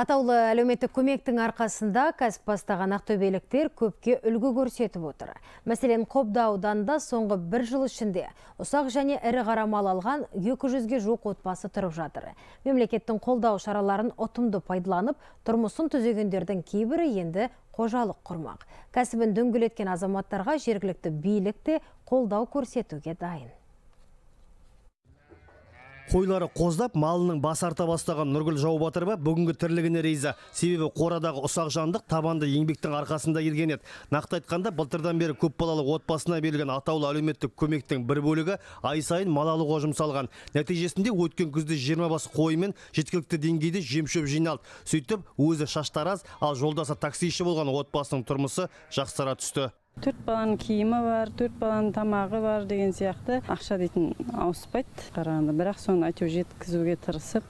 Атаулы әлеуметтік көмектің арқасында кәсіп бастаған ақтөбеліктер көпке үлгі көрсетіп отыр. Мәселен, Қобда ауданында соңғы бір жыл ішінде ұсақ және ірі қара мал алған 200-ге жоқ отбасы тұрып жатыр. Мемлекеттің қолдау шараларын ұтымды пайдаланып, тұрмысын түзегендердің кейбірі енді қожалық құрмақ. Кәсібін дөңгелеткен азаматтарға жергілікті те қолдау көрсетуге дайын қойлары қоздап малының бас арта бастаған нұргүл жаубатырова бүгінгі тірлігіне риза себебі қорадағы ұсақ жандық табанды еңбектің арқасында келген еді нақты айтқанда былтырдан бері көпбалалы отбасына берілген атаулы әлеуметтік көмектің бір бөлігі ай сайын мал алуға жұмсалған нәтижесінде өткен күзде жиырма бас қой мен жеткілікті деңгейде жем шөп жиналды сөйтіп өзі шаштараз ал жолдасы таксиші болған отбасының тұрмысы жақсара түсті төрт баланың киімі бар төрт баланың тамағы бар деген сияқты ақша дейтін ауыспайды қарағанда бірақ соны әйтеуір жеткізуге тырысып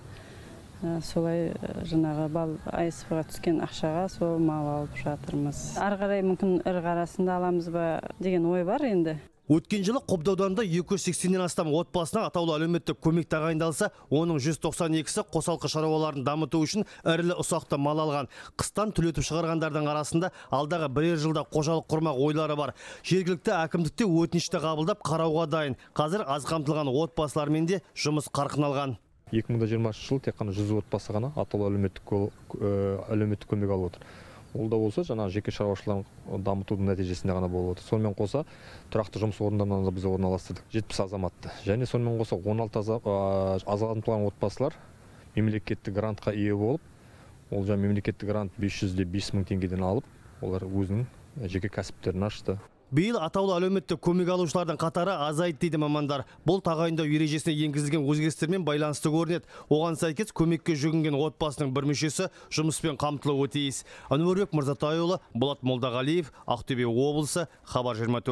ә, солай жаңағы бал асп ға түскен ақшаға сол мал алып жатырмыз ары мүмкін ірі да аламыз ба деген ой бар енді өткен жылы қобда ауданында екі жүз сексеннен астам отбасына атаулы әлеуметтік көмек тағайындалса оның тоқсан екісі қосалқы шаруаларын дамыту үшін ірілі ұсақты мал алған қыстан түлетіп шығарғандардың арасында алдағы бірер жылда қожалық құрмақ ойлары бар жергілікті әкімдікте өтінішті қабылдап қарауға дайын қазір аз қамтылған отбасылармен де жұмыс қарқын алған жиырмасыншы жылы тек қана жүз отбасы ғана атаулы әлеуметтік көмек алып отыр ол да болса жаңағы жеке шаруашылығын дамытудың нәтижесінде ғана болып отыр сонымен қоса тұрақты жұмыс орындарына да біз орналастырдық жетпіс азаматты және сонымен қоса он алты аз қамтылған отбасылар мемлекеттік грантқа ие болып ол жаңағы мемлекеттік грант бес жүз де бес мың теңгеден алып олар өзінің жеке кәсіптерін ашты биыл атаулы әлеуметтік көмек алушылардың қатары азайды дейді мамандар бұл тағайындау ережесіне енгізілген өзгерістермен байланысты көрінеді оған сәйкес көмекке жүгінген отбасының бір мүшесі жұмыспен қамтылуы тиіс әнуарбек мырзатайұлы болат молдағалиев ақтөбе облысы хабар жиырма